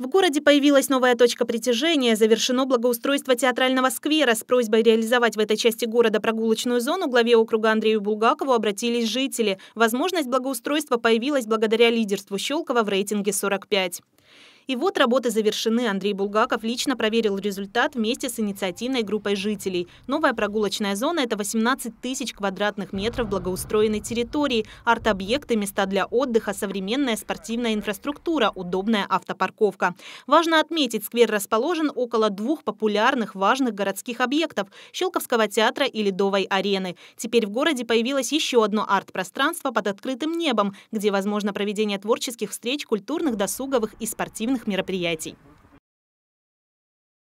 В городе появилась новая точка притяжения, завершено благоустройство театрального сквера. С просьбой реализовать в этой части города прогулочную зону главе округа Андрею Булгакову обратились жители. Возможность благоустройства появилась благодаря лидерству Щелкова в рейтинге 45. И вот работы завершены. Андрей Булгаков лично проверил результат вместе с инициативной группой жителей. Новая прогулочная зона – это 18 тысяч квадратных метров благоустроенной территории, арт-объекты, места для отдыха, современная спортивная инфраструктура, удобная автопарковка. Важно отметить, сквер расположен около двух популярных важных городских объектов – Щелковского театра и Ледовой арены. Теперь в городе появилось еще одно арт-пространство под открытым небом, где возможно проведение творческих встреч, культурных, досуговых и спортивных мероприятий.